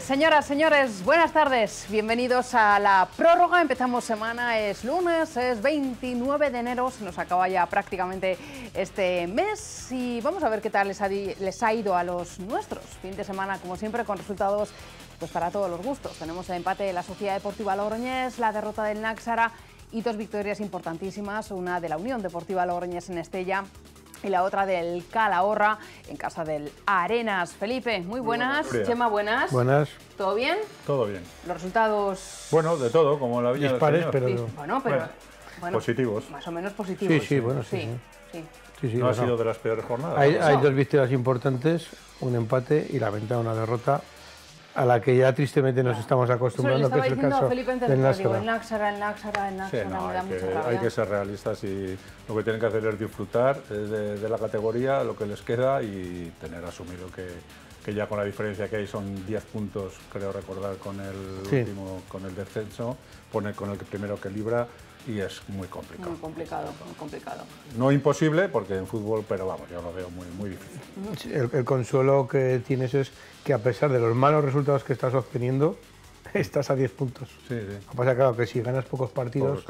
Señoras, señores, buenas tardes. Bienvenidos a la prórroga. Empezamos semana, es lunes, es 29 de enero, se nos acaba ya prácticamente este mes y vamos a ver qué tal les ha, ido a los nuestros. Fin de semana, como siempre, con resultados pues, para todos los gustos. Tenemos el empate de la Sociedad Deportiva Logroñés, la derrota del Náxara y dos victorias importantísimas, una de la Unión Deportiva Logroñés en Estella y la otra del Calahorra en casa del Arenas. Felipe, muy buenas. Chema, buenas. Buenas. ¿Todo bien? Todo bien. ¿Los resultados? Bueno, de todo, como la Viña Dispares, del pero... bueno, pero... positivos. Más o menos positivos. Sí, sí, bueno, sí. sí. sí. no ha sido de las peores jornadas. Hay, dos victorias importantes, un empate y la venta una derrota a la que ya tristemente nos estamos acostumbrando, que es el caso hay, que, ser realistas y lo que tienen que hacer es disfrutar eh, de, la categoría, lo que les queda y tener asumido que, ya con la diferencia que hay son 10 puntos, creo recordar, con el último, con el descenso, pone con el primero que libra, y es muy complicado. Muy complicado, muy complicado. No imposible, porque en fútbol, pero vamos, yo lo veo muy, muy difícil. Mm, el, consuelo que tienes es que a pesar de los malos resultados que estás obteniendo, estás a 10 puntos. Sí, sí. Lo que pasa, claro, que si ganas pocos partidos,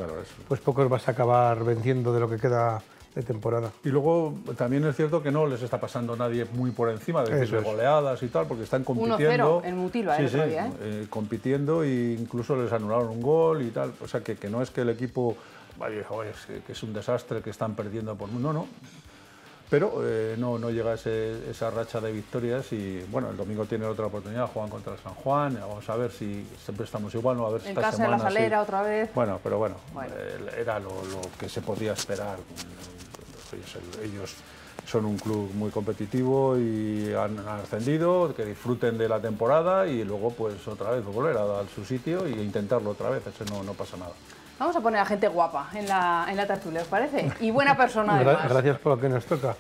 pues pocos vas a acabar venciendo de lo que queda de temporada. Y luego también es cierto que no les está pasando nadie muy por encima, de, decir, goleadas y tal, porque están compitiendo. 1 en Mutilo, ¿eh? ¿eh? Eh, compitiendo e incluso les anularon un gol y tal. O sea, que, no es que el equipo vaya, que es un desastre, que están perdiendo por... No, no. Pero no, no llega esa racha de victorias y bueno, el domingo tiene otra oportunidad, juegan contra San Juan, vamos a ver si siempre estamos igual, no a ver si en casa la salera otra vez. Bueno, pero bueno, era lo que se podía esperar. Ellos, son un club muy competitivo y han, ascendido, que disfruten de la temporada y luego pues otra vez volver a su sitio e intentarlo otra vez, eso no, pasa nada. Vamos a poner a gente guapa en la, en la tertulia, ¿os parece? Y buena persona además. Gracias por lo que nos toca.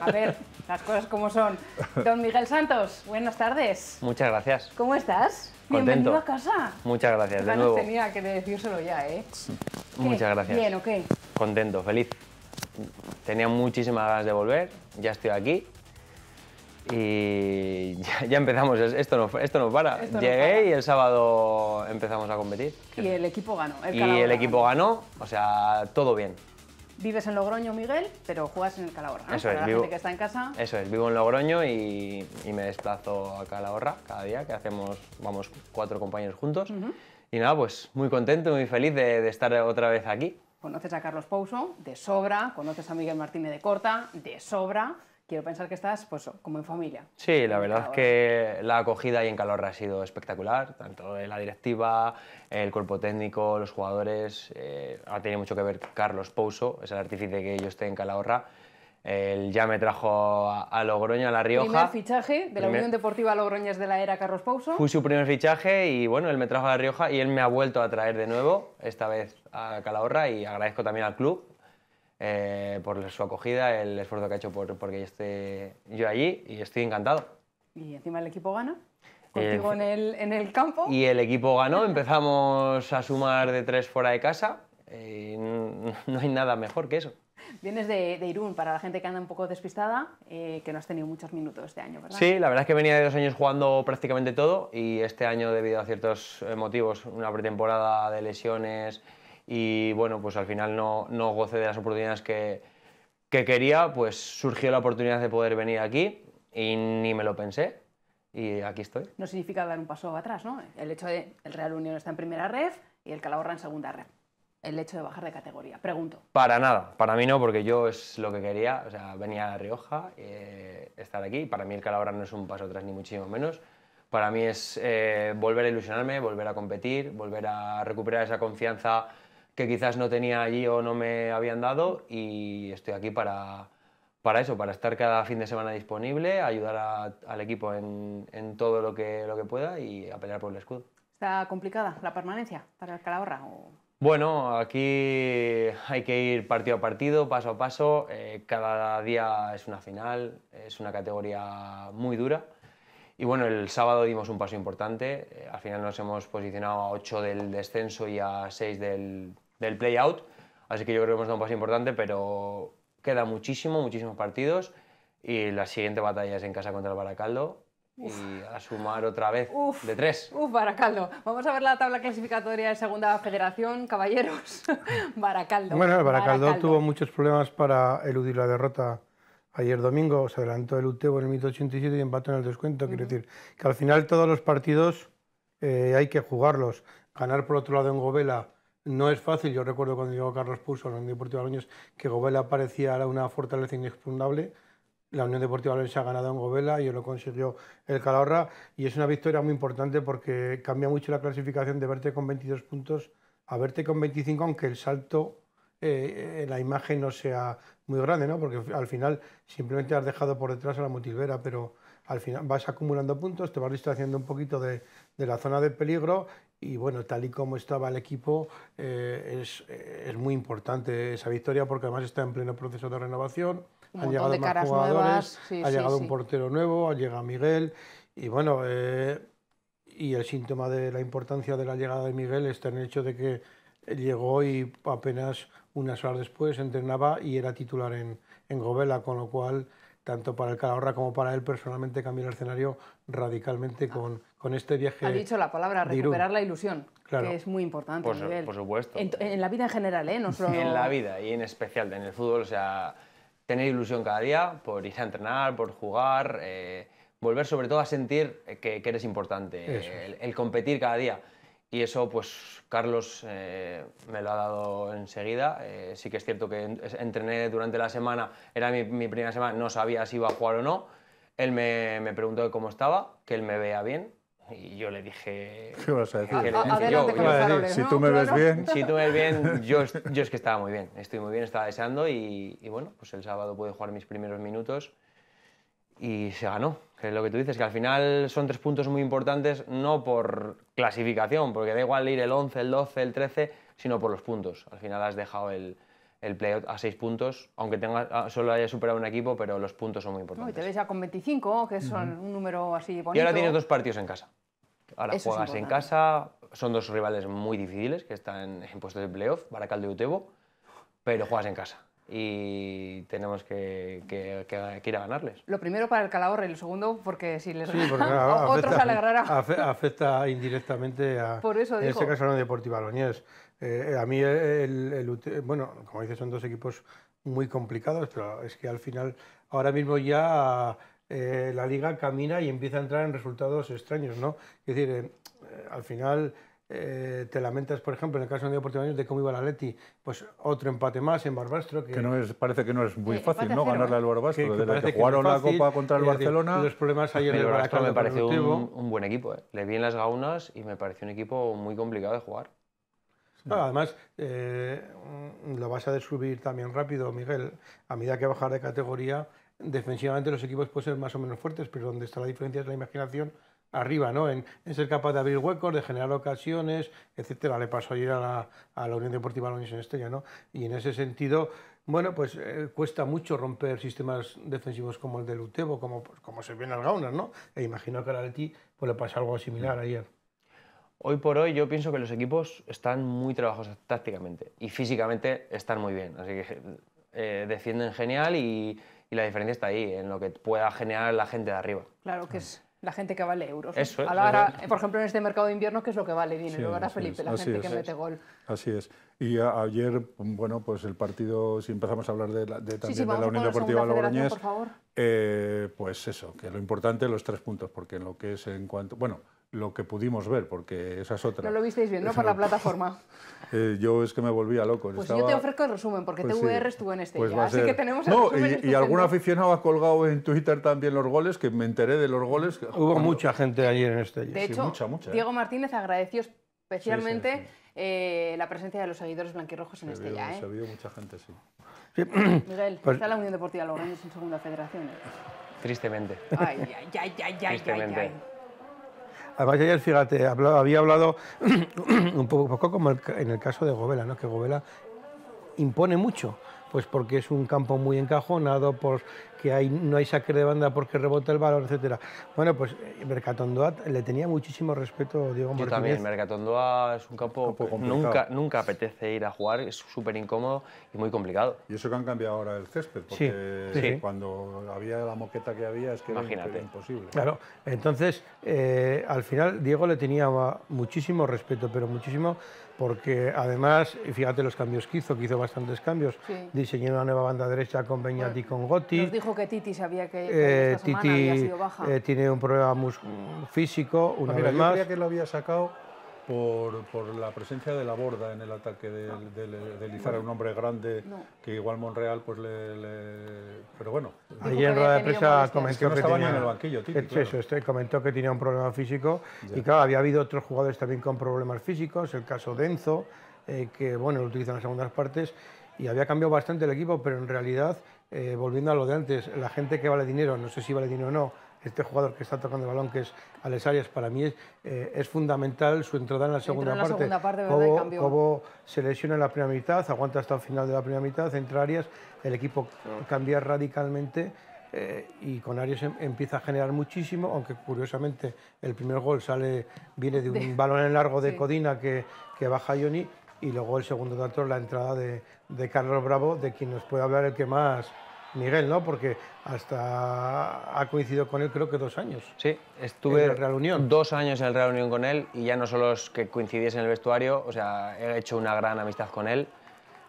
A ver, las cosas como son. Don Miguel Santos, buenas tardes. Muchas gracias. ¿Cómo estás? Contento. Bienvenido a casa. Muchas gracias, de nuevo. tenía que decírselo ya, ¿eh? Muchas gracias. ¿Bien o Contento, feliz tenía muchísimas ganas de volver, ya estoy aquí y ya, empezamos, esto no, esto no para. Llegué y el sábado empezamos a competir. Y el equipo ganó. El y el equipo ganó, o sea, todo bien. Vives en Logroño, Miguel, pero juegas en el Calahorra. Eso es, vivo, que está en casa. Eso es, vivo en Logroño y, me desplazo a Calahorra cada día, que hacemos, vamos, cuatro compañeros juntos. Y nada, pues muy contento, muy feliz de, de estar otra vez aquí. Conoces a Carlos Pouso, de sobra, conoces a Miguel Martínez de Corta, de sobra. Quiero pensar que estás pues, como en familia. Sí, la verdad es que la acogida y en Calahorra ha sido espectacular, tanto en la directiva, el cuerpo técnico, los jugadores. Eh, ha tenido mucho que ver Carlos Pouso, es el artífice que yo esté en Calahorra él ya me trajo a, Logroño, a La Rioja. Primer fichaje de la Unión Deportiva Logroñés de la era Carlos Pouso. Fue su primer fichaje y bueno, él me trajo a La Rioja y él me ha vuelto a traer de nuevo, esta vez a Calahorra y agradezco también al club eh, por su acogida, el esfuerzo que ha hecho por, porque esté yo allí y estoy encantado. Y encima el equipo gana. Contigo En, el, en el campo. Y el equipo ganó, empezamos a sumar de tres fuera de casa eh, y no hay nada mejor que eso. Vienes de, Irún, para la gente que anda un poco despistada, eh, que no has tenido muchos minutos este año, ¿verdad? Sí, la verdad es que venía de dos años jugando prácticamente todo y este año, debido a ciertos eh, motivos, una pretemporada de lesiones y bueno, pues al final no, no goce de las oportunidades que, quería, pues surgió la oportunidad de poder venir aquí y ni me lo pensé y aquí estoy. No significa dar un paso atrás, ¿no? El hecho de el Real Unión está en primera red y el Calahorra en segunda red el hecho de bajar de categoría? Pregunto. Para nada, para mí no, porque yo es lo que quería, o sea, venía a Rioja, eh, estar aquí, para mí el Calahorra no es un paso atrás ni muchísimo menos, para mí es eh, volver a ilusionarme, volver a competir, volver a recuperar esa confianza que quizás no tenía allí o no me habían dado y estoy aquí para, para eso, para estar cada fin de semana disponible, ayudar al equipo en, todo lo que, lo que pueda y a pelear por el escudo. ¿Está complicada la permanencia para el Calahorra? Bueno, aquí hay que ir partido a partido, paso a paso. Eh, cada día es una final, es una categoría muy dura. Y bueno, el sábado dimos un paso importante. Eh, al final nos hemos posicionado a 8 del descenso y a 6 del, del play-out. Así que yo creo que hemos dado un paso importante, pero queda muchísimo, muchísimos partidos. Y la siguiente batalla es en casa contra el Baracaldo y a sumar otra vez de tres. Uf, Baracaldo. Vamos a ver la tabla clasificatoria de Segunda Federación, caballeros. Baracaldo. Bueno, el Baracaldo, tuvo muchos problemas para eludir la derrota ayer domingo. Se adelantó el Utebo en el mito 87 y empató en el descuento. Quiere decir que al final todos los partidos eh, hay que jugarlos. Ganar por otro lado en Govela no es fácil. Yo recuerdo cuando llegó Carlos Pulso en el Deportivo de que Govela parecía una fortaleza inexpugnable la Unión Deportiva Valencia ha ganado en Govela y lo consiguió el Calahorra. Y es una victoria muy importante porque cambia mucho la clasificación de verte con 22 puntos a verte con 25, aunque el salto en eh, la imagen no sea muy grande, ¿no? Porque al final simplemente has dejado por detrás a la Mutilvera, pero al final vas acumulando puntos, te vas distanciando un poquito de, la zona de peligro y bueno, tal y como estaba el equipo, eh, es muy importante esa victoria porque además está en pleno proceso de renovación han de caras nuevas. ha llegado un portero nuevo, ha llegado Miguel. Y bueno, eh, y el síntoma de la importancia de la llegada de Miguel está en el hecho de que llegó y apenas unas horas después entrenaba y era titular en, en Govela, con lo cual tanto para el Calahorra como para él personalmente cambió el escenario radicalmente ah. con, con, este viaje. Ha dicho la palabra, recuperar la ilusión, que es muy importante. Por, por supuesto. En, la vida en general, ¿eh? No En la vida y en especial en el fútbol, o sea tener ilusión cada día por ir a entrenar, por jugar, eh, volver sobre todo a sentir que, que eres importante, el, competir cada día. Y eso, pues Carlos eh, me lo ha dado enseguida. Eh, sí que es cierto que entrené durante la semana, era mi, mi, primera semana, no sabía si iba a jugar o no. Él me, me preguntó cómo estaba, que él me vea bien, y yo le dije... ¿Qué vas a decir? si tú me ves bien... Si tú me ves bien, yo, yo es que estaba muy bien. Estoy muy bien, estaba deseando y, bueno, pues el sábado pude jugar mis primeros minutos y se ganó. Que es lo que tú dices, que al final son tres puntos muy importantes, no por clasificación, porque da igual ir el 11, el 12, el 13, sino por los puntos. Al final has dejado el, el playoff a seis puntos, aunque tenga, ah, solo haya superado un equipo, pero los puntos son muy importantes. y te ves ya con 25, que son un número así bonito. Y ahora tienes dos partidos en casa. Ahora juegas en casa, son dos rivales muy difíciles que están en puestos de playoff, Baracaldo y Utebo, pero juegas en casa y tenemos que, ir a ganarles. Lo primero para el Calahorra y lo segundo porque si les sí, Afecta, indirectamente a, Por eso en este caso, a Deportivo eh, a mí, bueno, como dices, son dos equipos muy complicados, pero es que al final, ahora mismo ya eh, la liga camina y empieza a entrar en resultados extraños, ¿no? Es decir, eh, eh, al final te lamentas, por ejemplo, en el caso de Deportivo Años, de cómo iba la Leti, pues otro empate más en Barbastro. Que, no es, parece que no es muy fácil, ¿no? Ganarle al Barbastro. de jugaron la Copa contra el Barcelona. los problemas ayer Barbastro me pareció un, buen equipo. Le vi en las gaunas y me pareció un equipo muy complicado de jugar. Ah, además, mm, lo vas a subir también rápido, Miguel. A medida que bajar de categoría, defensivamente los equipos pueden ser más o menos fuertes, pero donde está la diferencia es la imaginación arriba, ¿no? En, ser capaz de abrir huecos, de generar ocasiones, etcétera. Le pasó ayer a la, a la Unión Deportiva la en Estella, ¿no? Y en ese sentido, bueno, pues eh, cuesta mucho romper sistemas defensivos como el del Utebo, como, pues, como se viene al ¿no? E imagino que a ti pues, le pasó algo similar ayer. Hoy por hoy yo pienso que los equipos están muy trabajos tácticamente y físicamente están muy bien, así que eh, defienden genial y, y la diferencia está ahí, en lo que pueda generar la gente de arriba. Claro, que es la gente que vale euros. Ahora, por ejemplo, en este mercado de invierno, ¿qué es lo que vale dinero? Ahora, Felipe, la gente que mete gol. Así es. Y ayer, bueno, pues el partido, si empezamos a hablar de, la, también de la Unión Deportiva Logroñés, eh, pues eso, que lo importante los tres puntos, porque en lo que es en cuanto... Bueno, lo que pudimos ver, porque esa es otra. No lo visteis bien, ¿no? Por la plataforma. Eh, yo es que me volvía loco. Pues yo te ofrezco el resumen, porque pues TVR estuvo en este pues así que tenemos el resumen Y, y algún aficionado ha colgado en Twitter también los goles, que me enteré de los goles. Hubo mucha gente ayer en este. De hecho, mucha, mucha, ¿eh? Diego Martínez agradeció especialmente eh, la presencia de los seguidores blanquirrojos en este Estella. ¿eh? Se vio mucha gente, sí. Miguel, pues está la Unión Deportiva Logroñés en Segunda Federación. Tristemente. Ay, ay, ay, Tristemente. ay. ay. Además, ayer, fíjate, había hablado un poco, como en el caso de Gobela ¿no? que Gobela impone mucho pues porque es un campo muy encajonado, ...que hay, no hay saque de banda porque rebota el balón, etcétera. Bueno, pues eh, Mercatondoa le tenía muchísimo respeto Diego Martínez. Yo también, Mercatondoa es un campo, nunca, nunca apetece ir a jugar, es súper incómodo y muy complicado. Y eso que han cambiado ahora el césped, porque cuando había la moqueta que había es que era imposible. Claro, entonces eh, al final Diego le tenía muchísimo respeto, pero muchísimo porque además, fíjate los cambios que hizo, que hizo bastantes cambios, diseñó una nueva banda derecha con Beñati, y con Gotti. Nos dijo que Titi sabía que, eh, Titi había sido baja. Eh, tiene un problema físico, una ah, Mira, vez que lo había sacado por, la presencia de la borda en el ataque de, de, un hombre grande que igual Monreal pues le... Pero bueno. Ayer en rueda de prensa comentó que, tenía... Este comentó que tenía un problema físico y claro, había habido otros jugadores también con problemas físicos, el caso Denzo, eh, que bueno, lo utilizan en las segundas partes y había cambiado bastante el equipo, pero en realidad, eh, volviendo a lo de antes, la gente que vale dinero, no sé si vale dinero o no, este jugador que está tocando el balón, que es Alex Arias, para mí es, eh, fundamental su entrada en la segunda parte. Cobo, se lesiona en la primera mitad, aguanta hasta el final de la primera mitad, entra Arias, el equipo cambia radicalmente. Eh, y con Arias em-, empieza a generar muchísimo, aunque curiosamente el primer gol sale, viene de un balón en largo de Codina que, baja Johnny, y luego el segundo dato la entrada de Carlos Bravo, de quien nos puede hablar el que más Miguel, ¿no? Porque hasta ha coincidido con él creo que dos años. Sí, estuve en Real dos años en el Real Unión con él y ya no solo es que coincidiese en el vestuario, o sea, he hecho una gran amistad con él,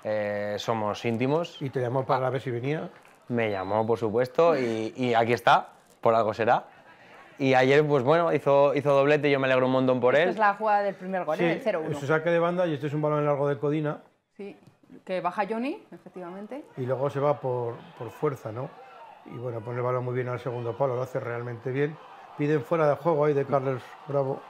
eh, somos íntimos. ¿Y te llamó para ver si venía? Me llamó, por supuesto, y, aquí está, por algo será. Y ayer, pues bueno, hizo, doblete, y yo me alegro un montón por él. es la jugada del primer gol, el 0-1. Se saque de banda y este es un balón largo de Codina. Sí que baja Johnny, efectivamente. Y luego se va por, por fuerza, ¿no? Y bueno, pone el balón muy bien al segundo palo, lo hace realmente bien. Piden fuera de juego ahí de Carlos Bravo.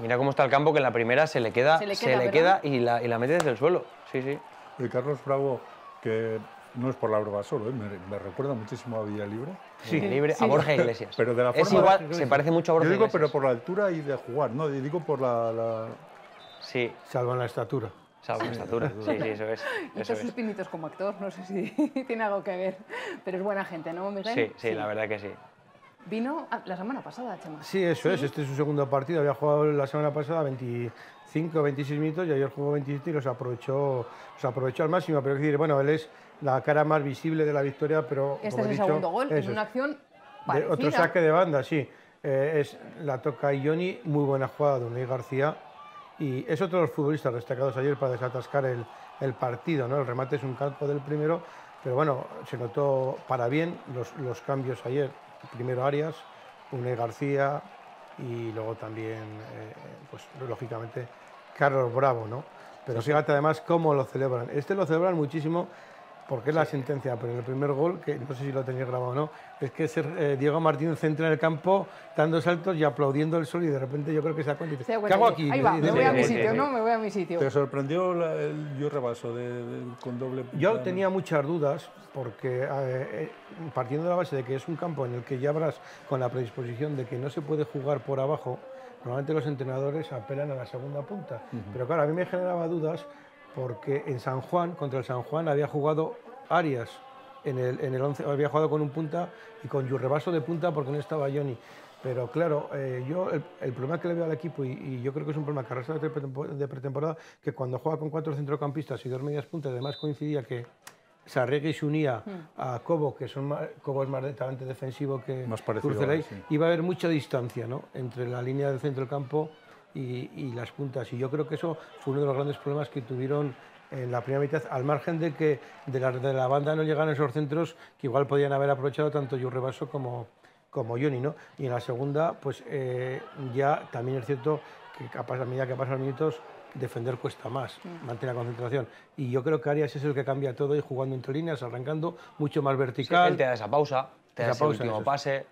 Mira cómo está el campo, que en la primera se le queda, se le queda, y, la, y, la, mete desde el suelo. Sí, sí. Y Carlos Bravo, que no es por la broma solo, ¿eh? me, recuerda muchísimo a Villa Libre. Sí, eh, Libre, a Borja Iglesias. pero de la forma es igual, se parece mucho a Borja Yo digo, pero por la altura y de jugar, no, digo por la... la... Sí. Salvan la estatura. O sea, buena estatura. Sí, eso es. Eso pinitos como actor, no sé si tiene algo que ver, pero es buena gente, ¿no, Miguel? Sí, sí, la verdad que sí. Vino ah, la semana pasada, Chema. Sí, eso es. Este es su segundo partido. Había jugado la semana pasada 25, 26 minutos y ayer jugó 27 y los aprovechó, los aprovechó al máximo. Pero es decir, bueno, él es la cara más visible de la victoria, pero. Este es el segundo gol, es una acción. otro saque de banda, sí. Eh, es, la toca Ioni, muy buena jugada de Luis García y es otro de los futbolistas destacados ayer para desatascar el, partido. ¿no? El remate es un campo del primero, pero bueno, se notó para bien los, cambios ayer. Primero Arias, Une García y luego también, eh, pues lógicamente, Carlos Bravo. ¿no? Pero fíjate además cómo lo celebran. Este lo celebran muchísimo porque es la sentencia, pero el primer gol, que no sé si lo tenéis grabado o no, es que ser, eh, Diego Martínez centra en el campo dando saltos y aplaudiendo el sol y de repente yo creo que se cuenta ¿qué hago aquí? me voy a mi sitio, ¿no? Me voy a mi sitio. ¿Te sorprendió el yo rebaso con doble... Yo tenía muchas dudas porque eh, eh, partiendo de la base de que es un campo en el que ya habrás con la predisposición de que no se puede jugar por abajo, normalmente los entrenadores apelan a la segunda punta. Pero claro, a mí me generaba dudas porque en San Juan, contra el San Juan, había jugado Arias en el, en once, había jugado con un punta y con Yurrebaso de punta porque no estaba Johnny. Pero claro, eh, yo el, problema que le veo al equipo, y, yo creo que es un problema que arrastra de pretemporada, que cuando juega con cuatro centrocampistas y dos medias puntas, además coincidía que Sarregui se unía mm. a Cobo, que son más, Cobo es más defensivo que más iba a haber mucha distancia entre la línea del centro y, las puntas. Y yo creo que eso fue uno de los grandes problemas que tuvieron en la primera mitad, al margen de que de la, de la banda no llegaron esos centros que igual podían haber aprovechado tanto Jurre Rebaso como, como Johnny. ¿no? Y en la segunda, pues eh, ya también es cierto que a medida que pasan los minutos, defender cuesta más, mantener la concentración. Y yo creo que Arias es el que cambia todo y jugando entre líneas, arrancando mucho más vertical. Sí, él te da esa pausa, te da último pase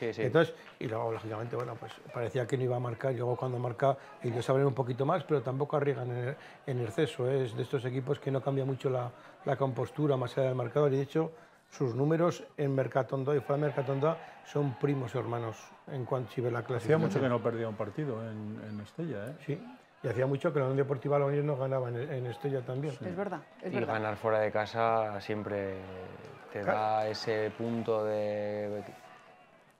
entonces, y luego, lógicamente, bueno, pues parecía que no iba a marcar, luego cuando marca, ellos abren un poquito más, pero tampoco arriesgan en, exceso. ¿eh? Es de estos equipos que no cambia mucho la, compostura más allá del marcador, y de hecho, sus números en Mercatondo y fuera de Mercatondo son primos hermanos en cuanto si ve la clase. Hacía mucho que no perdía un partido en, Estella, ¿eh? Sí, y hacía mucho que la Unión Deportiva la no ganaba en, Estella también. Es verdad, y ganar fuera de casa siempre te da ese punto de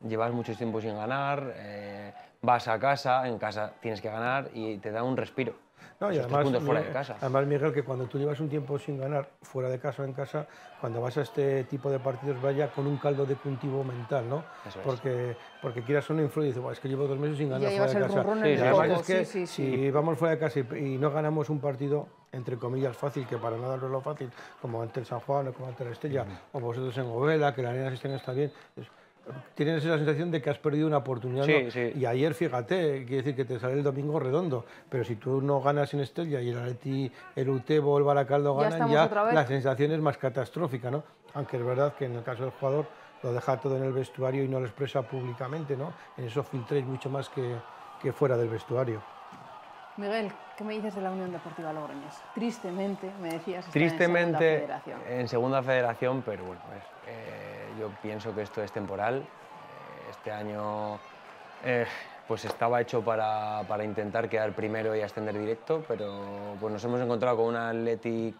llevas mucho tiempo sin ganar, eh, vas a casa, en casa tienes que ganar y te da un respiro. No, y además, Miguel, que cuando tú llevas un tiempo sin ganar, fuera de casa o en casa, cuando vas a este tipo de partidos, vaya con un caldo de cultivo mental, ¿no? porque, porque quieras un no es que llevo dos meses sin ganar fuera de casa. además si vamos fuera de casa y, no ganamos un partido, entre comillas, fácil, que para nada no es lo fácil, como ante el San Juan o como ante la Estella, o vosotros en Govela, que la arena si está bien, tienes esa sensación de que has perdido una oportunidad. Y ayer, fíjate, quiere decir que te sale el domingo redondo, pero si tú no ganas en Estella y el Atleti, el Utebo, el Baracaldo ganan, ya, la sensación es más catastrófica, ¿no? Aunque es verdad que en el caso del jugador lo deja todo en el vestuario y no lo expresa públicamente, ¿no? En eso filtréis mucho más que, que fuera del vestuario. Miguel, ¿qué me dices de la Unión Deportiva Logroñés? Tristemente, me decías, Tristemente, en segunda federación. En segunda federación, pero bueno, eh, yo pienso que esto es temporal. Eh, este año eh, pues estaba hecho para, para, intentar quedar primero y ascender directo, pero pues nos hemos encontrado con un Athletic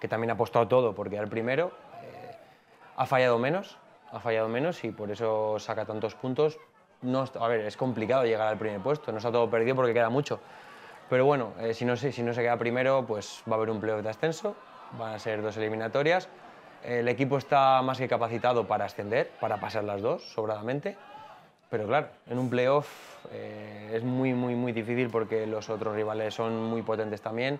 que también ha apostado todo por quedar primero. Eh, ha fallado menos, ha fallado menos y por eso saca tantos puntos. No, a ver, es complicado llegar al primer puesto, no ha todo perdido porque queda mucho. Pero bueno, si, no, si no se queda primero, pues va a haber un playoff de ascenso, van a ser dos eliminatorias el equipo está más que capacitado para ascender, para pasar las dos, sobradamente. Pero claro, en un playoff eh, es muy, muy, muy difícil porque los otros rivales son muy potentes también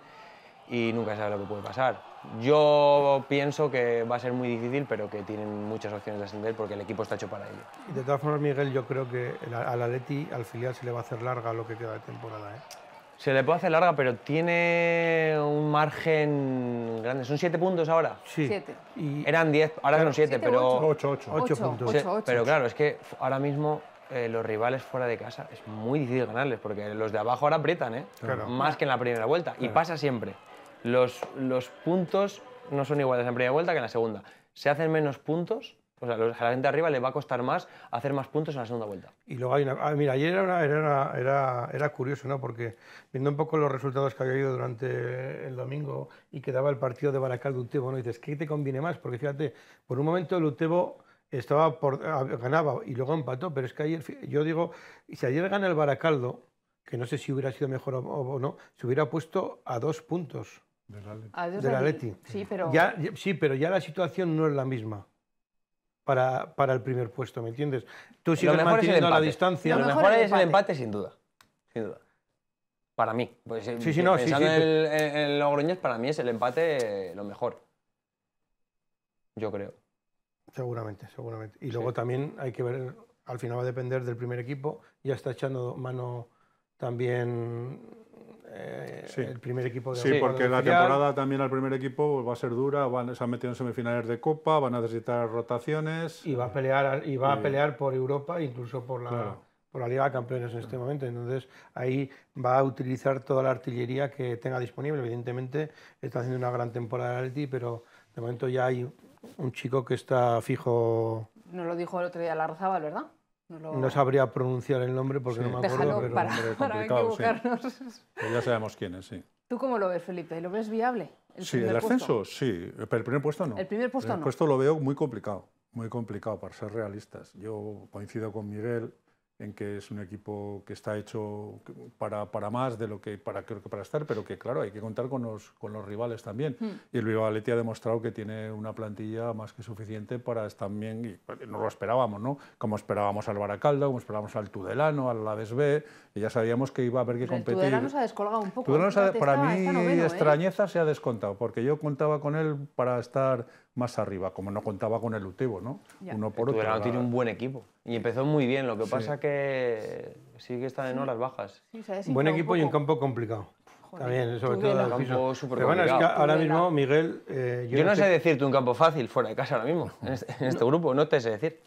y nunca sabe lo que puede pasar. Yo pienso que va a ser muy difícil, pero que tienen muchas opciones de ascender porque el equipo está hecho para ello. de todas formas, Miguel, yo creo que al Atleti, al filial, se le va a hacer larga lo que queda de temporada. ¿eh? Se le puede hacer larga, pero tiene un margen grande. ¿Son siete puntos ahora? Sí. Eran diez, ahora son siete, pero... Ocho, ocho. Ocho, puntos. pero claro, es que ahora mismo eh, los rivales fuera de casa es muy difícil ganarles, porque los de abajo ahora aprietan, ¿eh? Más que en la primera vuelta. Y pasa siempre. Los, los puntos no son iguales en primera vuelta que en la segunda. Se hacen menos puntos o sea, a la gente de arriba le va a costar más hacer más puntos en la segunda vuelta. Y luego hay una... Ah, mira, ayer era, una, era, era, era, curioso, ¿no? Porque viendo un poco los resultados que había habido durante el domingo y que daba el partido de baracaldo de Utebo, ¿no? Y dices, ¿qué te conviene más? Porque fíjate, por un momento el Utebo estaba por, ah, ganaba y luego empató, pero es que ayer, yo digo, si ayer gana el Baracaldo, que no sé si hubiera sido mejor o, no, se hubiera puesto a dos puntos De la Leti. Sí, pero... Ya, sí, pero ya la situación no es la misma para, el primer puesto, ¿me entiendes? Tú sigues manteniendo la distancia. Lo mejor, es el empate, sin duda. Sin duda. Para mí. Pues, sí, eh, en Logroñez, para mí es el empate eh, lo mejor. Yo creo. Seguramente, seguramente. Y luego también hay que ver, al final va a depender del primer equipo. Ya está echando mano también el primer equipo de Sí, porque la temporada también al primer equipo va a ser dura, van, se han metido en semifinales de Copa, van a necesitar rotaciones. Y va a pelear, y va a pelear por Europa, incluso por la, por la Liga de Campeones en este momento. Entonces ahí va a utilizar toda la artillería que tenga disponible. Evidentemente está haciendo una gran temporada el Atleti, pero de momento ya hay un chico que está fijo. No lo dijo el otro día rozaba ¿verdad? No, sabría pronunciar el nombre porque no me acuerdo, Déjalo pero para, complicado, pues ya sabemos quién es, sí. ¿Tú cómo lo ves, Felipe? ¿Lo ves viable? sí, el ascenso, sí, pero el primer puesto no. El primer puesto el puesto lo veo muy complicado, muy complicado para ser realistas. Yo coincido con Miguel, que es un equipo que está hecho para, para más de lo que para, creo que para estar, pero que claro, hay que contar con los, con los rivales también. Hmm. Y el Bilbao ha demostrado que tiene una plantilla más que suficiente para estar bien, y pues, no lo esperábamos, ¿no? Como esperábamos al Baracaldo, como esperábamos al Tudelano, al la B, y ya sabíamos que iba a haber que competir. Tudelano se ha descolgado un poco. para mí, ¿eh? extrañeza se ha descontado, porque yo contaba con él para estar más arriba, como no contaba con el Utebo, ¿no? Uno por otro. tiene un buen equipo y empezó muy bien, lo que pasa que sigue estando está en horas bajas. Sí, buen equipo y un campo complicado. También, sobre todo el campo Pero bueno, es que ahora mismo, Miguel. Eh, yo, no, sé, decirte un campo fácil fuera de casa ahora mismo, en este, este grupo, no te sé decir.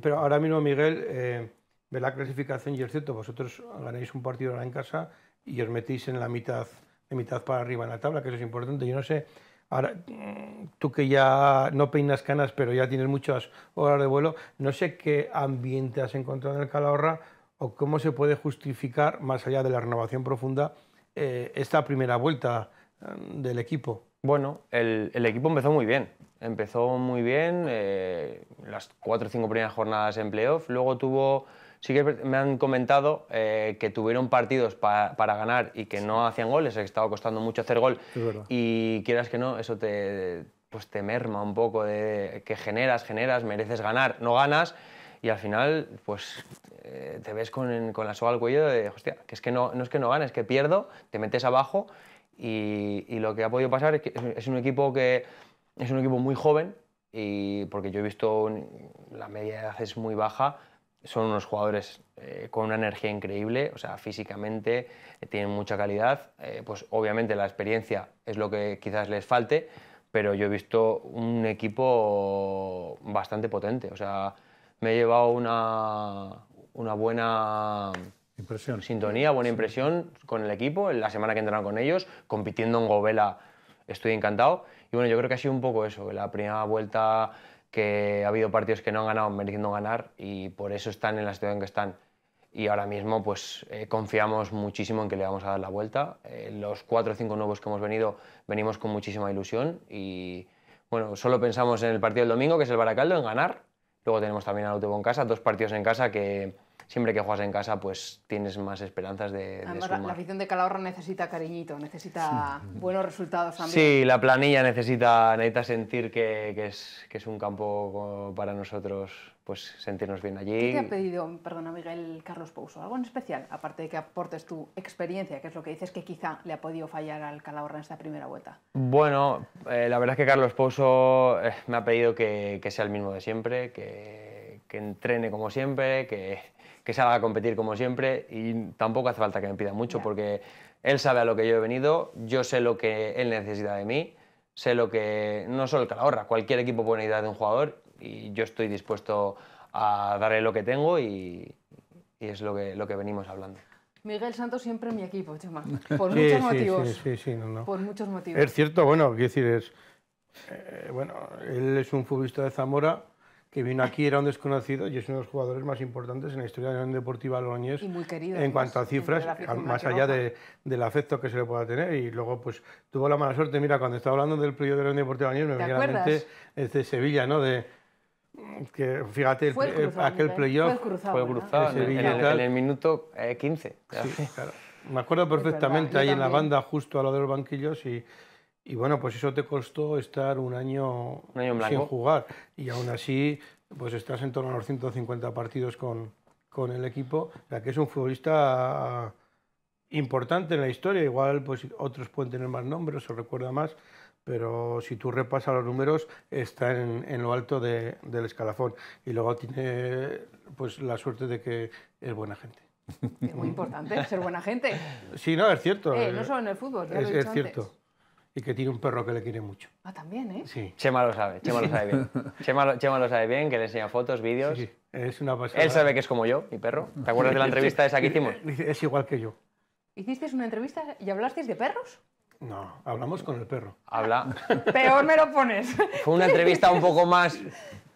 Pero ahora mismo, Miguel, eh, ve la clasificación y es cierto, vosotros ganáis un partido ahora en casa y os metéis en la mitad, de mitad para arriba en la tabla, que eso es importante. Yo no sé Ahora, mm, tú que ya no peinas canas, pero ya tienes muchas horas de vuelo, no sé qué ambiente has encontrado en el Calahorra o cómo se puede justificar, más allá de la renovación profunda, eh, esta primera vuelta mm, del equipo. Bueno, el, equipo empezó muy bien. Empezó muy bien eh, las cuatro o cinco primeras jornadas en playoff. Luego tuvo Sí que me han comentado eh, que tuvieron partidos para ganar y que no hacían goles, que estaba costando mucho hacer gol. Y quieras que no, eso te, pues te merma un poco de que generas, generas, mereces ganar, no ganas y al final pues eh, te ves con, con, la soga al cuello de, hostia, que es que no, no es que no ganes, que pierdo, te metes abajo y, y lo que ha podido pasar es que es un equipo que es un equipo muy joven y porque yo he visto la media de edad es muy baja son unos jugadores eh, con una energía increíble, o sea, físicamente eh, tienen mucha calidad, eh, pues obviamente la experiencia es lo que quizás les falte, pero yo he visto un equipo bastante potente, o sea, me he llevado una, una buena impresión. sintonía, buena impresión con el equipo, en la semana que entraron con ellos, compitiendo en Govela estoy encantado, y bueno, yo creo que ha sido un poco eso, la primera vuelta que ha habido partidos que no han ganado mereciendo ganar y por eso están en la situación que están. Y ahora mismo pues eh, confiamos muchísimo en que le vamos a dar la vuelta. Eh, los cuatro o cinco nuevos que hemos venido venimos con muchísima ilusión y bueno, solo pensamos en el partido del domingo, que es el Baracaldo, en ganar. Luego tenemos también al en Casa, dos partidos en casa que siempre que juegas en casa, pues tienes más esperanzas de, de sumar. La, afición de Calahorra necesita cariñito, necesita buenos resultados también. Sí, la planilla necesita, necesita sentir que, que, es, que es un campo para nosotros, pues sentirnos bien allí. ¿Qué te ha pedido, perdona Miguel, Carlos Pouso? ¿Algo en especial? Aparte de que aportes tu experiencia, que es lo que dices que quizá le ha podido fallar al Calahorra en esta primera vuelta. Bueno, eh, la verdad es que Carlos Pouso eh, me ha pedido que, que, sea el mismo de siempre, que, que entrene como siempre, que que salga a competir como siempre y tampoco hace falta que me pida mucho porque él sabe a lo que yo he venido, yo sé lo que él necesita de mí, sé lo que no solo el Calahorra, cualquier equipo puede necesitar de un jugador y yo estoy dispuesto a darle lo que tengo y, es lo que, lo que venimos hablando. Miguel Santos siempre en mi equipo, Chema, por muchos motivos. Sí, sí, sí no. Por muchos motivos. Es cierto, bueno, quiero decir, es, eh, bueno, él es un futbolista de Zamora que vino aquí era un desconocido y es uno de los jugadores más importantes en la historia de la Unión Deportiva de y muy querido, en cuanto a cifras, más allá de, del afecto que se le pueda tener. Y luego, pues tuvo la mala suerte. Mira, cuando estaba hablando del playoff de la Unión Deportiva me venía la mente desde Sevilla, ¿no? De, que fíjate, aquel ¿eh? playoff fue cruzado, fue cruzado en, el, minuto 15. Eh, claro. Me acuerdo perfectamente ahí en la banda, justo a lo de los banquillos y y bueno, pues eso te costó estar un año, sin jugar. Y aún así, pues estás en torno a los 150 partidos con, con el equipo. O sea, que es un futbolista importante en la historia. Igual, pues otros pueden tener más nombres, o recuerda más. Pero si tú repasas los números, está en, en lo alto del escalafón. Y luego tiene pues la suerte de que es buena gente. Es muy importante ser buena gente. Sí, no, es cierto. Eh, no solo en el fútbol, es, cierto y que tiene un perro que le quiere mucho. Ah, también, ¿eh? Sí. Chema lo sabe, Chema lo sabe bien. Chema lo, sabe bien, que le enseña fotos, vídeos. Sí, es una pasada. Él sabe que es como yo, mi perro. ¿Te acuerdas de la entrevista esa que hicimos? Es igual que yo. ¿Hicisteis una entrevista y hablasteis de perros? No, hablamos con el perro. Habla. Peor me lo pones. Fue una entrevista un poco más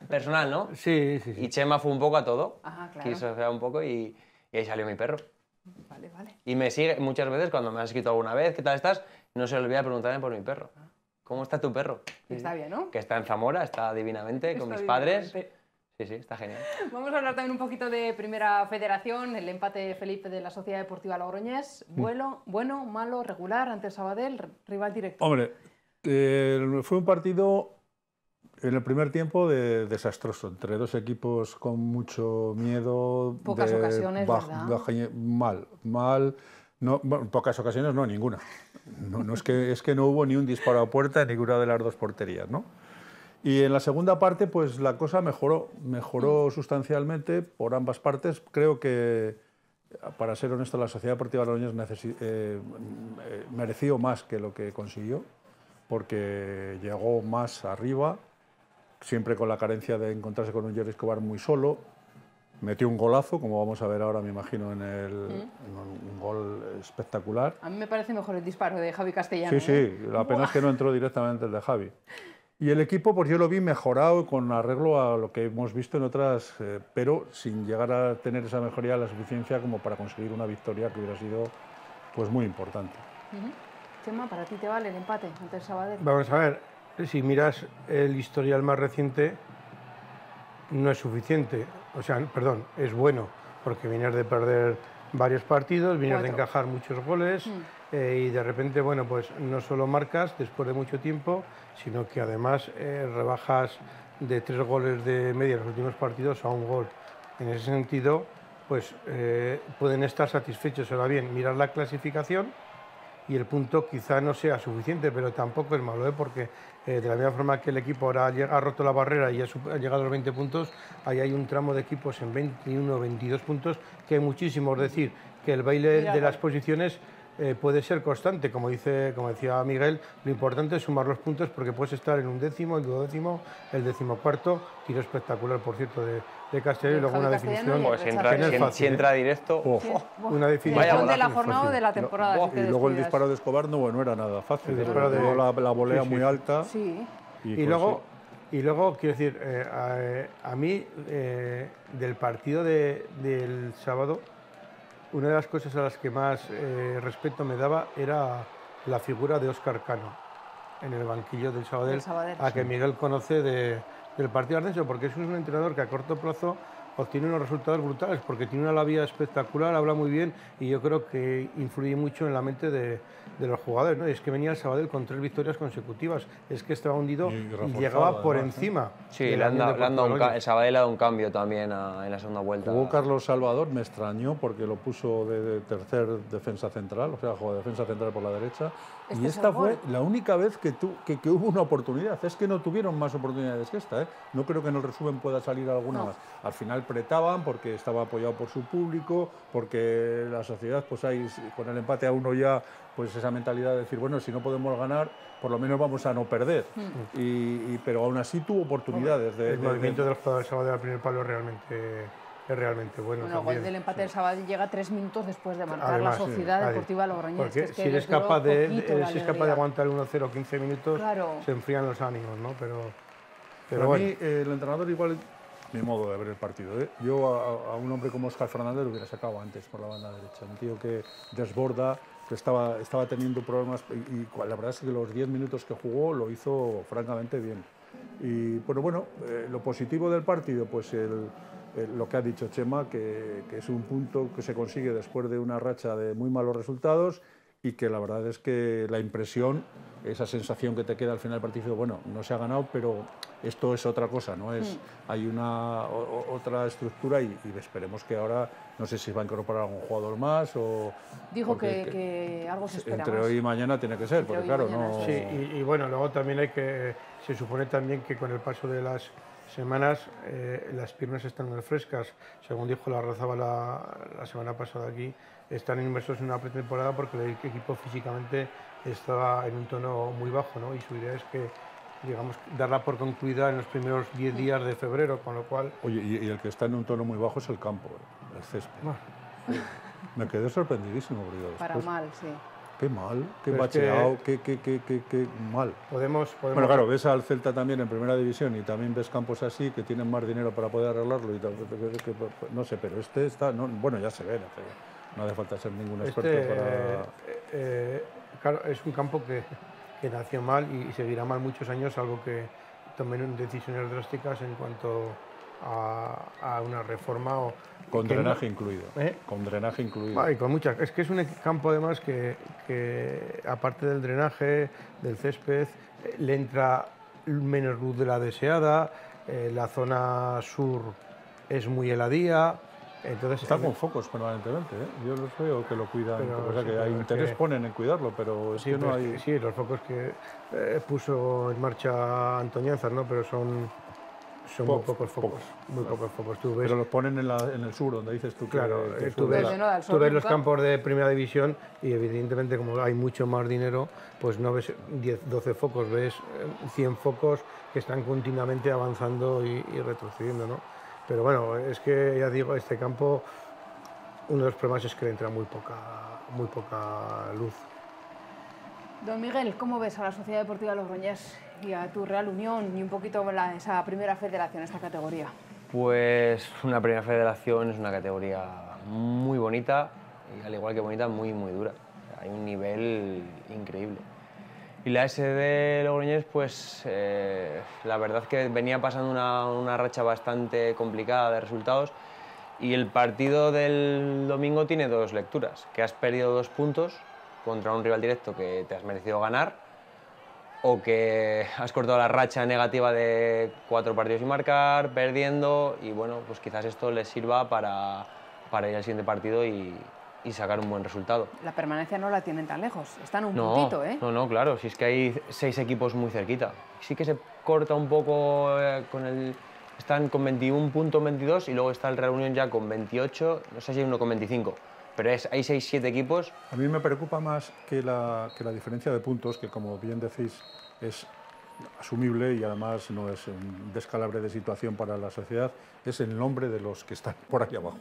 personal, ¿no? Sí, sí, sí. Y Chema fue un poco a todo. Ajá, ah, claro. Quiso hacer un poco y, y ahí salió mi perro. Vale, vale. Y me sigue muchas veces cuando me has escrito alguna vez, ¿qué tal estás? no se olvide olvida preguntarme por mi perro. ¿Cómo está tu perro? Está bien, ¿no? Que está en Zamora, está divinamente con mis padres. Sí, sí, está genial. Vamos a hablar también un poquito de Primera Federación, el empate Felipe de la Sociedad Deportiva Logroñés. Mm. Vuelo, bueno, malo, regular ante Sabadell, rival directo. Hombre, eh, fue un partido en el primer tiempo desastroso, entre dos equipos con mucho miedo. Pocas ocasiones, ¿verdad? mal, mal. No, en pocas ocasiones no, ninguna. No, es, que, es que no hubo ni un disparo a puerta en ninguna de las dos porterías, ¿no? Y en la segunda parte, pues la cosa mejoró, mejoró mm. sustancialmente por ambas partes. Creo que, para ser honesto, la Sociedad Deportiva de eh, eh, mereció más que lo que consiguió, porque llegó más arriba, siempre con la carencia de encontrarse con un Jerry Escobar muy solo, Metió un golazo, como vamos a ver ahora, me imagino, en el. Mm. Un, gol espectacular. A mí me parece mejor el disparo de Javi Castellano. Sí, sí, ¿eh? la pena es que no entró directamente el de Javi. Y el equipo, pues yo lo vi mejorado con arreglo a lo que hemos visto en otras, eh, pero sin llegar a tener esa mejoría la suficiencia como para conseguir una victoria que hubiera sido pues muy importante. ¿para ti te vale el empate ante el Sabadell? Vamos a ver, si miras el historial más reciente, no es suficiente o sea, perdón, es bueno, porque vienes de perder varios partidos, vienes de encajar muchos goles mm. eh, y de repente, bueno, pues no solo marcas después de mucho tiempo, sino que además eh, rebajas de tres goles de media en los últimos partidos a un gol. En ese sentido, pues eh, pueden estar satisfechos. Ahora bien, mirar la clasificación y el punto quizá no sea suficiente, pero tampoco es malo, ¿eh? porque eh, de la misma forma que el equipo ahora ha roto la barrera y ha, llegado a los 20 puntos, ahí hay un tramo de equipos en 21 22 puntos que hay muchísimo es decir, que el baile de las posiciones eh, puede ser constante. Como, dice, como decía Miguel, lo importante es sumar los puntos porque puedes estar en un décimo, el duodécimo, el decimocuarto, tiro espectacular, por cierto, de, de y luego una definición. Pues si, entra, ¿eh? directo, una definición. de la jornada de la temporada. y luego el disparo de Escobar no, bueno, era nada fácil. ¿eh? la, volea muy alta. Sí. Y, pues luego, y luego, quiero decir, a, mí, del partido del sábado, una de las cosas a las que más eh, respeto me daba era la figura de Óscar Cano en el banquillo del Sabadell, a que Miguel conoce del partido Ardenso, porque es un entrenador que a corto plazo obtiene unos resultados brutales porque tiene una labia espectacular, habla muy bien y yo creo que influye mucho en la mente de, los jugadores. ¿no? Es que venía el Sabadell con tres victorias consecutivas, es que estaba hundido y, llegaba por encima. Sí, le un, el Sabadell ha dado un cambio también en la segunda vuelta. Hubo Carlos Salvador, me extrañó porque lo puso de, tercer defensa central, o sea, jugó defensa central por la derecha. Este y esta fue la única vez que, tu, que, hubo una oportunidad. Es que no tuvieron más oportunidades que esta. ¿eh? No creo que en el resumen pueda salir alguna más. Al final porque estaba apoyado por su público, porque la sociedad, pues ahí, con el empate a uno ya, pues esa mentalidad de decir, bueno, si no podemos ganar, por lo menos vamos a no perder. Mm. Y, pero aún así tuvo oportunidades. de, el movimiento del los del sábado del primer palo realmente es realmente bueno. Bueno, el del empate del Sabadell llega tres minutos después de marcar la Sociedad Deportiva Logroñés. Porque si, eres capaz de, si es capaz de aguantar 1-0 15 minutos, se enfrían los ánimos, ¿no? Pero, pero bueno. mí, eh, el entrenador igual mi modo de ver el partido. ¿eh? Yo a, un hombre como Oscar Fernández lo hubiera sacado antes por la banda derecha. Un tío que desborda, que estaba, estaba teniendo problemas y, la verdad es que los 10 minutos que jugó lo hizo francamente bien. Y, bueno, bueno, eh, lo positivo del partido, pues lo que ha dicho Chema, que es un punto que se consigue después de una racha de muy malos resultados y que la verdad es que la impresión, esa sensación que te queda al final del partido, bueno, no se ha ganado, pero esto es otra cosa, ¿no? Es, mm. Hay una otra estructura y, esperemos que ahora, no sé si va a incorporar algún jugador más o... Dijo que, algo se espera Entre hoy y mañana tiene que ser, porque claro, no... Sí, y, bueno, luego también hay que... Se supone también que con el paso de las semanas eh, las piernas están muy frescas. Según dijo la Razaba la, semana pasada aquí, están inmersos en una pretemporada porque el equipo físicamente estaba en un tono muy bajo, ¿no? Y su idea es que digamos, darla por concluida en los primeros 10 días de febrero, con lo cual... Oye, y, el que está en un tono muy bajo es el campo, el césped. Me quedé sorprendidísimo. Para mal, sí. Qué mal, qué bacheado, que... qué, qué, qué, mal. Podemos, Bueno, claro, ves al Celta también en primera división y también ves campos así que tienen más dinero para poder arreglarlo y tal, pues, no sé, pero este está, bueno, ya se ve, no hace falta ser ningún este, experto para... Eh, eh, claro, es un campo que, nació mal y, seguirá mal muchos años, algo que tomen decisiones drásticas en cuanto a, una reforma. ¿Eh? con drenaje incluido. Con drenaje incluido. con muchas. Es que es un campo además que, aparte del drenaje, del césped, le entra menos luz de la deseada, eh, la zona sur es muy heladía. Entonces, Está con focos permanentemente, ¿eh? yo los veo que lo cuidan, que hay interés ponen en cuidarlo, pero es sí, que no hay... los focos que puso en marcha Antoñanzas, ¿no? pero son son muy pocos focos. muy pocos focos. Tú ves, Pero los ponen en, el sur, donde dices tú. Claro, eh, tú, ves, tú ves los campos de primera división y evidentemente como hay mucho más dinero, pues no ves 10, 12 focos, ves 100 eh, focos que están continuamente avanzando y, retrocediendo. ¿no? Pero bueno, es que ya digo, este campo, uno de los problemas es que le entra muy poca, muy poca luz. Don Miguel, ¿cómo ves a la Sociedad Deportiva los Logroñés y a tu Real Unión y un poquito esa primera federación, esta categoría? Pues una primera federación es una categoría muy bonita y al igual que bonita, muy, muy dura. Hay un nivel increíble. Y la SD Logroñés, pues eh, la verdad que venía pasando una, una racha bastante complicada de resultados y el partido del domingo tiene dos lecturas, que has perdido dos puntos contra un rival directo que te has merecido ganar o que has cortado la racha negativa de cuatro partidos sin marcar, perdiendo, y bueno, pues quizás esto les sirva para, ir al siguiente partido y, sacar un buen resultado. La permanencia no la tienen tan lejos, están un poquito, puntito, ¿eh? No, no, claro, si es que hay seis equipos muy cerquita. Sí que se corta un poco eh, con el... Están con 21.22 y luego está el Reunión ya con 28, no sé si hay uno con 25 pero es, hay seis, siete equipos. A mí me preocupa más que la, que la diferencia de puntos, que como bien decís es asumible y además no es un descalabre de situación para la sociedad, es el nombre de los que están por aquí abajo.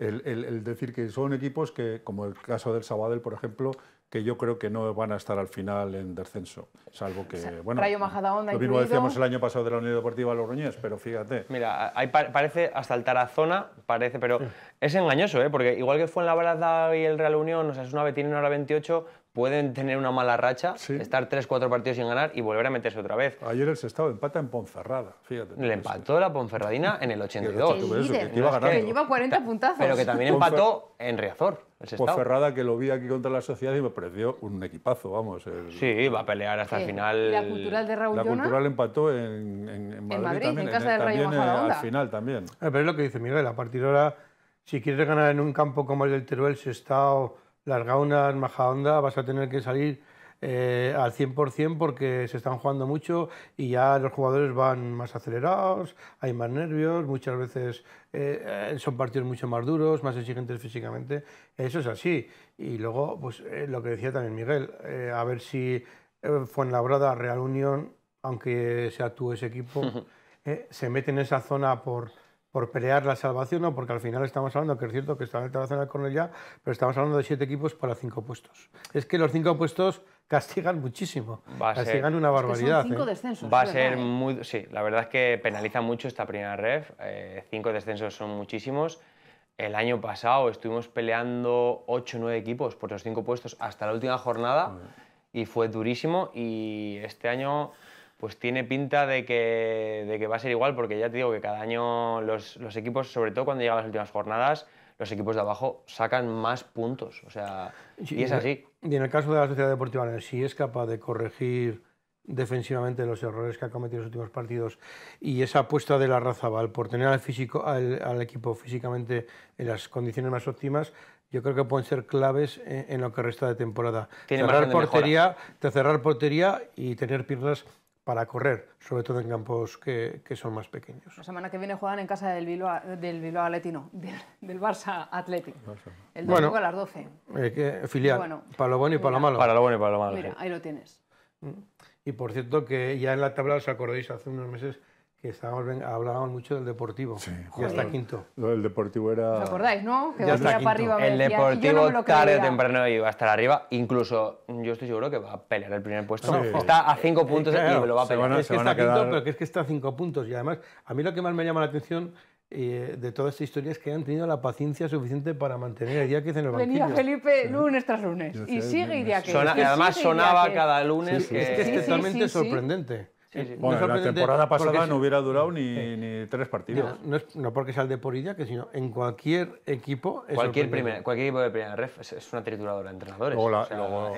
El, el, el decir que son equipos que, como el caso del Sabadell, por ejemplo, que yo creo que no van a estar al final en descenso, salvo que, bueno, Rayo Majadahonda lo mismo decíamos el año pasado de la Unión Deportiva Logroñés, pero fíjate. Mira, parece hasta el Tarazona, parece, pero es engañoso, ¿eh? porque igual que fue en la balada y el Real Unión, o sea, es una tiene una hora 28, pueden tener una mala racha, estar 3-4 partidos sin ganar y volver a meterse otra vez. Ayer el Sestao empata en Ponferrada, fíjate. Le empató la Ponferradina en el 82. Que lleva 40 puntazos. Pero que también empató en Riazor. Pues Ferrada, que lo vi aquí contra la sociedad y me pareció un equipazo, vamos. sí, va a pelear hasta el final. La cultural La cultural empató en, Madrid, en casa del Rayo eh, Al final también. Eh, pero es lo que dice Miguel, a partir de ahora, si quieres ganar en un campo como el del Teruel, larga una maja onda, vas a tener que salir eh, al 100% porque se están jugando mucho y ya los jugadores van más acelerados, hay más nervios, muchas veces eh, eh, son partidos mucho más duros, más exigentes físicamente. Eso es así. Y luego, pues eh, lo que decía también Miguel, a ver si fue Fuenlabrada, Real Unión, aunque sea tú ese equipo, se mete en esa zona por por pelear la salvación, no, porque al final estamos hablando, que es cierto que está en la zona el ya pero estamos hablando de siete equipos para cinco puestos. Es que los cinco puestos castigan muchísimo. castigan una barbaridad. Va a ser muy. Sí, la verdad es que penaliza mucho esta primera ref. Eh, cinco descensos son muchísimos. El año pasado estuvimos peleando ocho, o equipos por los cinco puestos hasta la última jornada y fue durísimo. Y este año pues tiene pinta de que, de que va a ser igual porque ya te digo que cada año los, los equipos, sobre todo cuando llegan las últimas jornadas, los equipos de abajo sacan más puntos. O sea, y es así. Y en el caso de la Sociedad Deportiva si es capaz de corregir defensivamente los errores que ha cometido en los últimos partidos y esa apuesta de la Razabal por tener al, físico, al, equipo físicamente en las condiciones más óptimas, yo creo que pueden ser claves en, lo que resta de temporada. cerrar, portería, cerrar portería y tener piernas para correr, sobre todo en campos que, que, son más pequeños. La semana que viene juegan en casa del Bilbao, del Bilbao del, del Barça Atlético. El domingo bueno, a las 12. Eh, que, filial, para lo bueno y para lo malo. Para lo bueno y para lo malo. Mira, ahí lo tienes. Mm. Y por cierto que ya en la tabla, os acordáis, hace unos meses que estábamos, hablábamos mucho del deportivo. y hasta quinto. Lo deportivo era... ¿Os acordáis, no? Que ya para arriba. El deportivo tarde o temprano iba a estar arriba. Incluso yo estoy seguro que va a pelear el primer puesto. Está a cinco eh, puntos y lo va a pelear. es que está quinto, pero que es que está a cinco puntos. Y además, a mí lo que más me llama la atención eh, de toda esta historia es que han tenido la paciencia suficiente para mantener el día que se el banquillo. Venía Felipe lunes tras lunes y sigue y día que. además sonaba cada lunes. Es que es totalmente sorprendente. Bueno, la temporada pasada no hubiera durado ni, tres partidos. No, es, porque sea el de Porilla, que sino en cualquier equipo. cualquier, primer, cualquier equipo de primera ref es, una trituradora de entrenadores.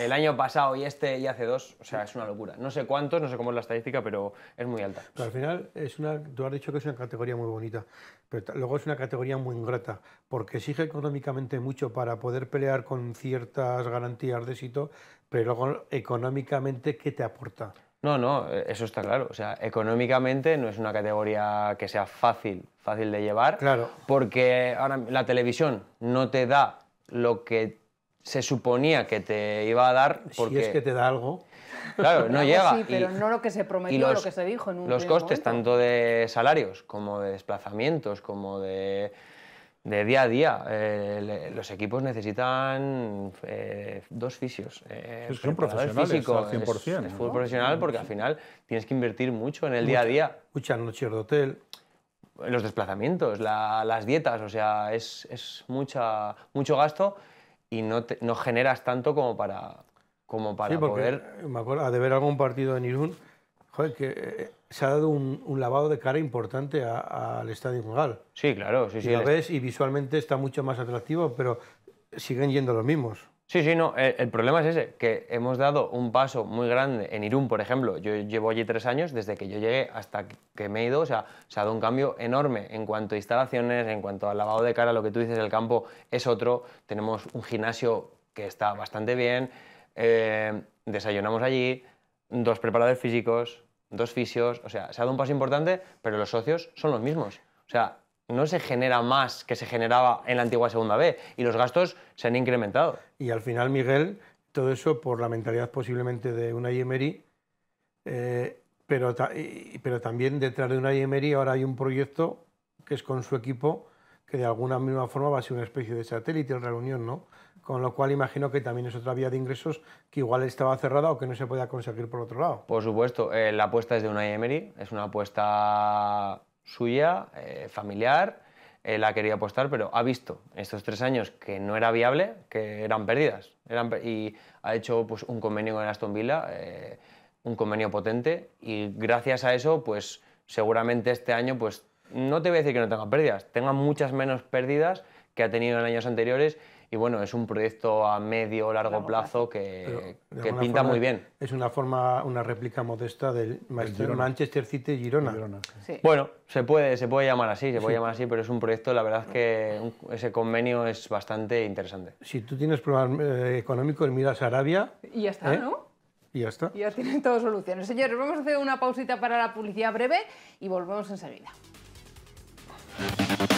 El año pasado y este y hace dos, o sea, es una locura. No sé cuántos, no sé cómo es la estadística, pero es muy alta. al final, es una, tú has dicho que es una categoría muy bonita, pero luego es una categoría muy ingrata, porque exige económicamente mucho para poder pelear con ciertas garantías de éxito, pero económicamente, ¿qué te aporta? No, no, eh, eso está claro. O sea, económicamente no es una categoría que sea fácil, fácil de llevar. Claro. Porque ahora la televisión no te da lo que se suponía que te iba a dar. Porque... Si es que te da algo. Claro, no llega. Sí, pero no lo que se prometió, lo que se dijo en un Los costes tanto de salarios como de desplazamientos, como de de día a día. Eh, los equipos necesitan eh, dos fisios. Eh, es profesionales físico, al 100%. Es, es fútbol profesional porque al final tienes que invertir mucho en el día a día. Muchas noches de hotel. Los desplazamientos, la, las dietas, o sea, es, es mucha, mucho gasto y no, no generas tanto como para, como para sí, poder... Me acuerdo de ver algún partido en Irún, joder, que eh, se ha dado un, lavado de cara importante al estadio Jungal. Sí, claro, sí, sí. Y lo ves y visualmente está mucho más atractivo, pero siguen yendo los mismos. Sí, sí, no. El, problema es ese, que hemos dado un paso muy grande en Irún, por ejemplo. Yo llevo allí tres años, desde que yo llegué hasta que me he ido, o sea, se ha dado un cambio enorme en cuanto a instalaciones, en cuanto al lavado de cara, lo que tú dices, el campo es otro. Tenemos un gimnasio que está bastante bien, eh, desayunamos allí, dos preparadores físicos, dos fisios, o sea, se ha dado un paso importante, pero los socios son los mismos. O sea, no se genera más que se generaba en la antigua segunda B y los gastos se han incrementado. Y al final, Miguel, todo eso por la mentalidad posiblemente de una imri eh, pero, pero también detrás de una imri ahora hay un proyecto que es con su equipo que de alguna misma forma va a ser una especie de satélite en reunión, ¿no? Con lo cual imagino que también es otra vía de ingresos que igual estaba cerrada o que no se podía conseguir por otro lado. Por supuesto, eh, la apuesta es de una Emery, es una apuesta suya, eh, familiar, la quería apostar, pero ha visto estos tres años que no era viable, que eran pérdidas, y ha hecho pues, un convenio con Aston Villa, eh, un convenio potente, y gracias a eso, pues seguramente este año pues no te voy a decir que no tenga pérdidas, tenga muchas menos pérdidas que ha tenido en años anteriores. Y bueno, es un proyecto a medio o largo, plazo, que, pinta muy bien. Es una forma, una réplica modesta del Manchester, Manchester City Girona. Bueno, se puede, se puede llamar así, se puede llamar así, pero es un proyecto, la verdad que ese convenio es bastante interesante. Si tú tienes problemas económico eh, económicos, miras a Arabia. Y ya está, ¿eh? ¿no? Y ya está. Ya tienen todas soluciones. Señores, vamos a hacer una pausita para la publicidad breve y volvemos enseguida. Thank you.